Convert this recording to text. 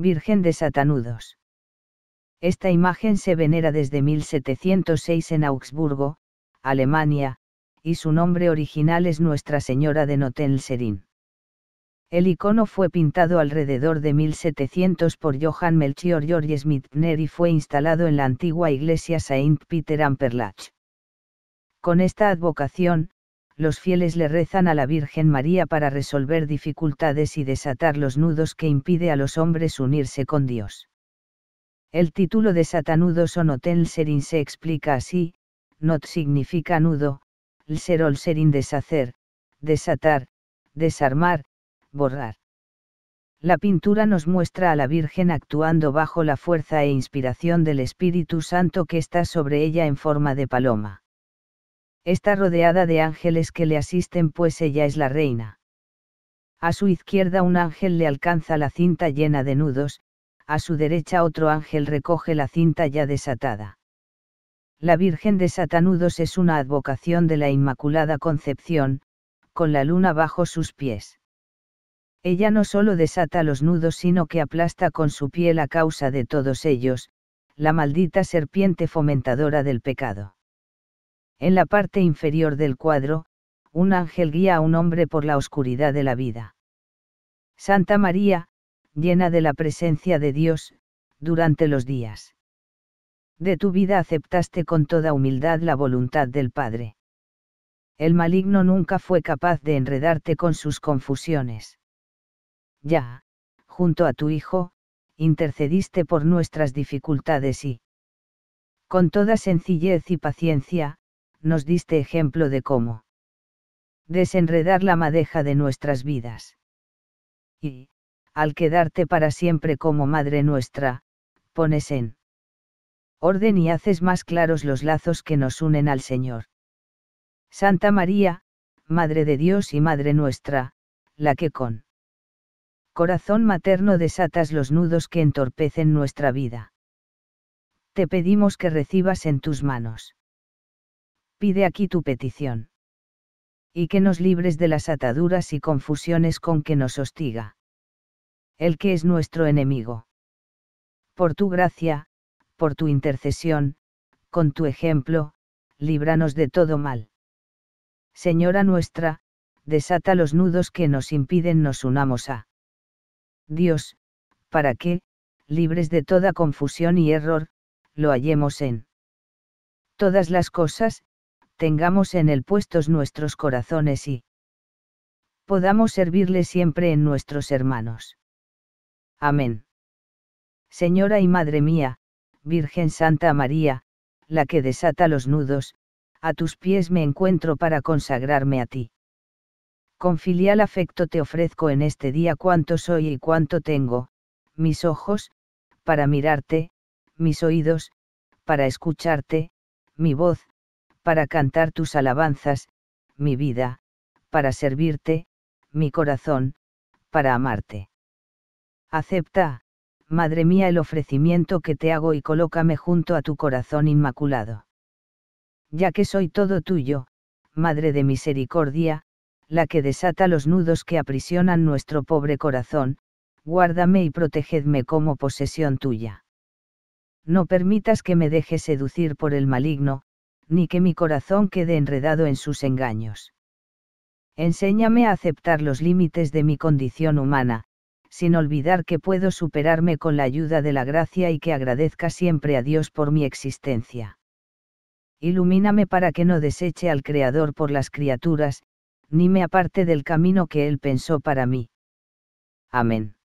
Virgen de Satanudos. Esta imagen se venera desde 1706 en Augsburgo, Alemania, y su nombre original es Nuestra Señora de Notenserin. El icono fue pintado alrededor de 1700 por Johann Melchior George Smithner y fue instalado en la antigua iglesia Saint Peter Amperlach. Con esta advocación, los fieles le rezan a la Virgen María para resolver dificultades y desatar los nudos que impide a los hombres unirse con Dios. El título de Satanudos o Notelserin se explica así, not significa nudo, lserolserin deshacer, desatar, desarmar, borrar. La pintura nos muestra a la Virgen actuando bajo la fuerza e inspiración del Espíritu Santo que está sobre ella en forma de paloma está rodeada de ángeles que le asisten pues ella es la reina. A su izquierda un ángel le alcanza la cinta llena de nudos, a su derecha otro ángel recoge la cinta ya desatada. La Virgen de Satanudos es una advocación de la Inmaculada Concepción, con la luna bajo sus pies. Ella no solo desata los nudos sino que aplasta con su pie la causa de todos ellos, la maldita serpiente fomentadora del pecado. En la parte inferior del cuadro, un ángel guía a un hombre por la oscuridad de la vida. Santa María, llena de la presencia de Dios, durante los días de tu vida aceptaste con toda humildad la voluntad del Padre. El maligno nunca fue capaz de enredarte con sus confusiones. Ya, junto a tu Hijo, intercediste por nuestras dificultades y, con toda sencillez y paciencia, nos diste ejemplo de cómo desenredar la madeja de nuestras vidas. Y, al quedarte para siempre como Madre nuestra, pones en orden y haces más claros los lazos que nos unen al Señor. Santa María, Madre de Dios y Madre nuestra, la que con corazón materno desatas los nudos que entorpecen nuestra vida. Te pedimos que recibas en tus manos pide aquí tu petición. Y que nos libres de las ataduras y confusiones con que nos hostiga. El que es nuestro enemigo. Por tu gracia, por tu intercesión, con tu ejemplo, líbranos de todo mal. Señora nuestra, desata los nudos que nos impiden nos unamos a Dios, para que, libres de toda confusión y error, lo hallemos en todas las cosas, tengamos en él puestos nuestros corazones y podamos servirle siempre en nuestros hermanos. Amén. Señora y Madre mía, Virgen Santa María, la que desata los nudos, a tus pies me encuentro para consagrarme a ti. Con filial afecto te ofrezco en este día cuánto soy y cuánto tengo, mis ojos, para mirarte, mis oídos, para escucharte, mi voz, para cantar tus alabanzas, mi vida, para servirte, mi corazón, para amarte. Acepta, Madre mía, el ofrecimiento que te hago y colócame junto a tu corazón inmaculado. Ya que soy todo tuyo, Madre de Misericordia, la que desata los nudos que aprisionan nuestro pobre corazón, guárdame y protegedme como posesión tuya. No permitas que me deje seducir por el maligno, ni que mi corazón quede enredado en sus engaños. Enséñame a aceptar los límites de mi condición humana, sin olvidar que puedo superarme con la ayuda de la gracia y que agradezca siempre a Dios por mi existencia. Ilumíname para que no deseche al Creador por las criaturas, ni me aparte del camino que Él pensó para mí. Amén.